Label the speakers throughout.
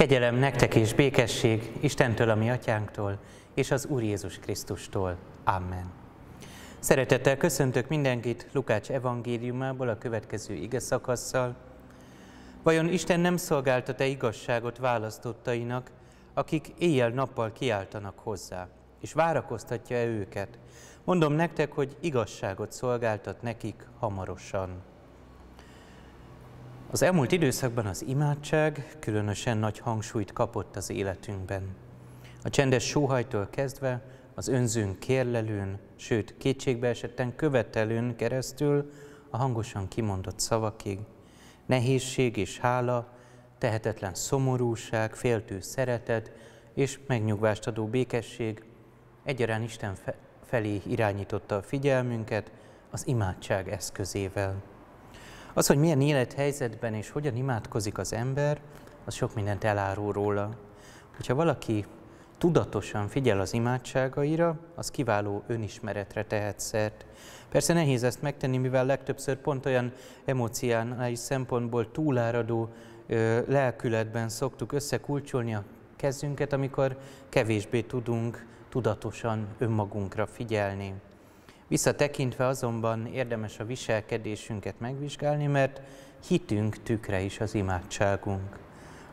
Speaker 1: Kegyelem nektek és békesség Istentől, a mi atyánktól, és az Úr Jézus Krisztustól. Amen. Szeretettel köszöntök mindenkit Lukács evangéliumából a következő ige szakasszal. Vajon Isten nem szolgáltat-e igazságot választottainak, akik éjjel-nappal kiáltanak hozzá, és várakoztatja-e őket? Mondom nektek, hogy igazságot szolgáltat nekik hamarosan. Az elmúlt időszakban az imádság különösen nagy hangsúlyt kapott az életünkben. A csendes sóhajtól kezdve az önzőn kérlelőn, sőt kétségbeesetten követelőn keresztül a hangosan kimondott szavakig. Nehézség és hála, tehetetlen szomorúság, féltő szeretet és megnyugvást adó békesség egyaránt Isten felé irányította a figyelmünket az imádság eszközével. Az, hogy milyen élethelyzetben és hogyan imádkozik az ember, az sok mindent elárul róla. Hogyha valaki tudatosan figyel az imádságaira, az kiváló önismeretre tehet szert. Persze nehéz ezt megtenni, mivel legtöbbször pont olyan emóciális szempontból túláradó ö, lelkületben szoktuk összekulcsolni a kezünket, amikor kevésbé tudunk tudatosan önmagunkra figyelni. Visszatekintve azonban érdemes a viselkedésünket megvizsgálni, mert hitünk tükre is az imádságunk.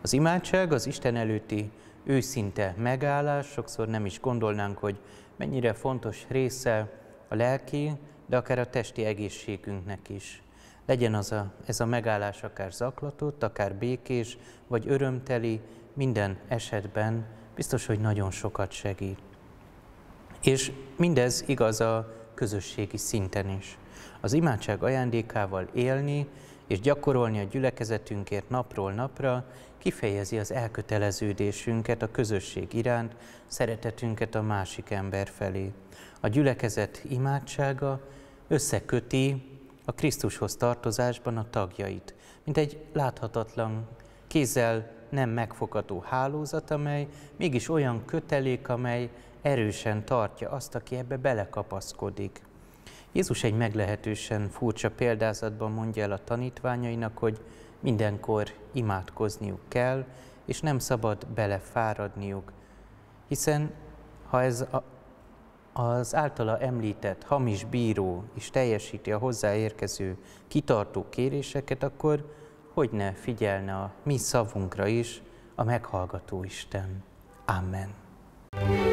Speaker 1: Az imádság az Isten előtti őszinte megállás, sokszor nem is gondolnánk, hogy mennyire fontos része a lelki, de akár a testi egészségünknek is. Legyen az a, ez a megállás akár zaklatott, akár békés, vagy örömteli, minden esetben biztos, hogy nagyon sokat segít. És mindez igaz a közösségi szinten is. Az imádság ajándékával élni és gyakorolni a gyülekezetünkért napról napra kifejezi az elköteleződésünket a közösség iránt, szeretetünket a másik ember felé. A gyülekezet imádsága összeköti a Krisztushoz tartozásban a tagjait, mint egy láthatatlan, kézzel nem megfogható hálózat, amely mégis olyan kötelék, amely erősen tartja azt, aki ebbe belekapaszkodik. Jézus egy meglehetősen furcsa példázatban mondja el a tanítványainak, hogy mindenkor imádkozniuk kell, és nem szabad belefáradniuk, hiszen ha ez a, az általa említett hamis bíró is teljesíti a hozzáérkező kitartó kéréseket, akkor hogy ne figyelne a mi szavunkra is a meghallgató Isten. Amen.